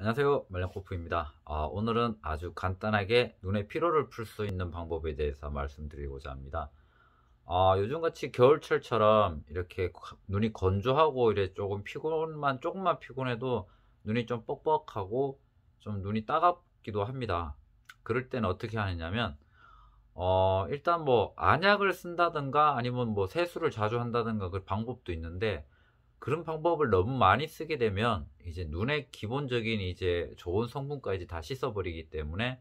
안녕하세요 말량코프입니다 아, 오늘은 아주 간단하게 눈의 피로를 풀 수 있는 방법에 대해서 말씀드리고자 합니다 아, 요즘같이 겨울철처럼 이렇게 눈이 건조하고 이래 조금 피곤만 조금만 피곤해도 눈이 좀 뻑뻑하고 좀 눈이 따갑기도 합니다 그럴 땐 어떻게 하느냐면 어, 일단 뭐 안약을 쓴다든가 아니면 뭐 세수를 자주 한다든가 그 방법도 있는데 그런 방법을 너무 많이 쓰게 되면 이제 눈에 기본적인 이제 좋은 성분까지 다 씻어버리기 때문에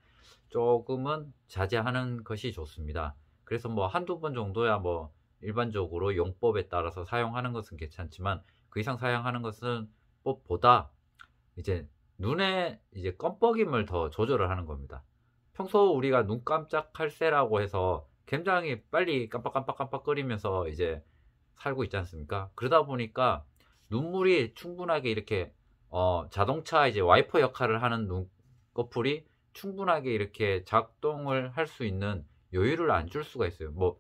조금은 자제하는 것이 좋습니다. 그래서 뭐 한두 번 정도야 뭐 일반적으로 용법에 따라서 사용하는 것은 괜찮지만 그 이상 사용하는 것은 보다 이제 눈에 이제 껌뻑임을 더 조절을 하는 겁니다. 평소 우리가 눈 깜짝할 새라고 해서 굉장히 빨리 깜빡깜빡깜빡거리면서 이제 살고 있지 않습니까? 그러다 보니까 눈물이 충분하게 이렇게 어, 자동차 이제 와이퍼 역할을 하는 눈꺼풀이 충분하게 이렇게 작동을 할 수 있는 여유를 안 줄 수가 있어요. 뭐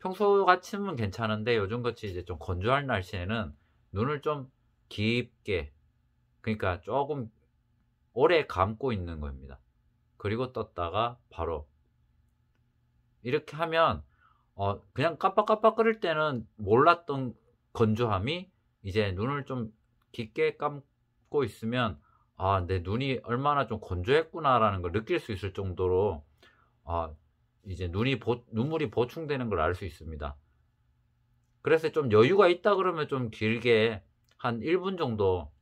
평소 같으면 괜찮은데 요즘 같이 이제 좀 건조할 날씨에는 눈을 좀 깊게 그러니까 조금 오래 감고 있는 겁니다. 그리고 떴다가 바로 이렇게 하면 어, 그냥 깜빡깜빡 끓일 때는 몰랐던 건조함이 이제 눈을 좀 깊게 감고 있으면 아, 내 눈이 얼마나 좀 건조했구나라는 걸 느낄 수 있을 정도로 아, 이제 눈이 보, 눈물이 보충되는 걸 알 수 있습니다. 그래서 좀 여유가 있다 그러면 좀 길게 한 1분 정도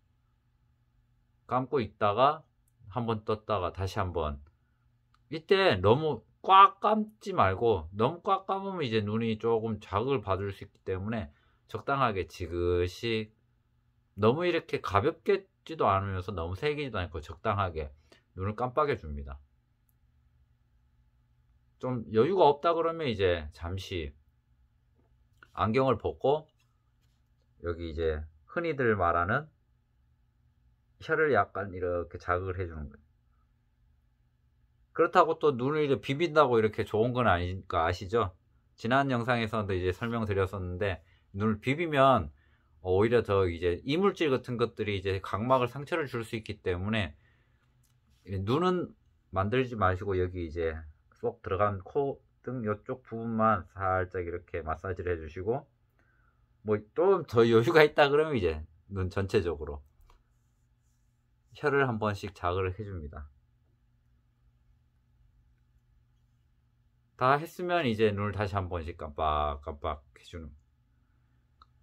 감고 있다가 한번 떴다가 다시 한번 이때 너무 꽉 감지 말고 너무 꽉 감으면 이제 눈이 조금 자극을 받을 수 있기 때문에 적당하게 지그시 너무 이렇게 가볍게 지도 않으면서 너무 세기지도 않고 적당하게 눈을 깜빡여 줍니다. 좀 여유가 없다 그러면 이제 잠시 안경을 벗고 여기 이제 흔히들 말하는 혀를 약간 이렇게 자극을 해주는 거예요. 그렇다고 또 눈을 이렇 비빈다고 이렇게 좋은 건 아니니까 아시죠? 지난 영상에서도 이제 설명드렸었는데 눈을 비비면 어, 오히려 더 이제 이물질 같은 것들이 이제 각막을 상처를 줄 수 있기 때문에 눈은 만들지 마시고 여기 이제 쏙 들어간 코 등 이쪽 부분만 살짝 이렇게 마사지를 해주시고 뭐 좀 더 여유가 있다 그러면 이제 눈 전체적으로 혀를 한 번씩 자극을 해줍니다. 다 했으면 이제 눈을 다시 한 번씩 깜빡깜빡 해주는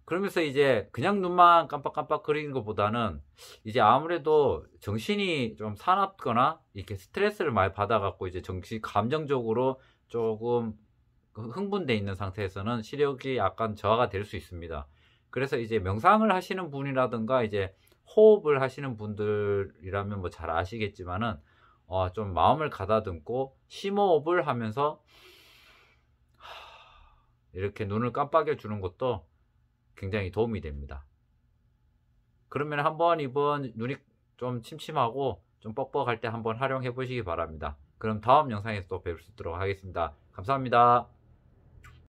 그러면서 이제 그냥 눈만 깜빡깜빡 그리는 것보다는 이제 아무래도 정신이 좀 사납거나 이렇게 스트레스를 많이 받아갖고 이제 정신 감정적으로 조금 흥분돼 있는 상태에서는 시력이 약간 저하가 될 수 있습니다. 그래서 이제 명상을 하시는 분이라든가 이제 호흡을 하시는 분들이라면 뭐 잘 아시겠지만은 어, 좀 마음을 가다듬고 심호흡을 하면서 이렇게 눈을 깜빡여 주는 것도 굉장히 도움이 됩니다. 그러면 한번 이번 눈이 좀 침침하고 좀 뻑뻑할 때 한번 활용해 보시기 바랍니다. 그럼 다음 영상에서 또뵐수 있도록 하겠습니다. 감사합니다.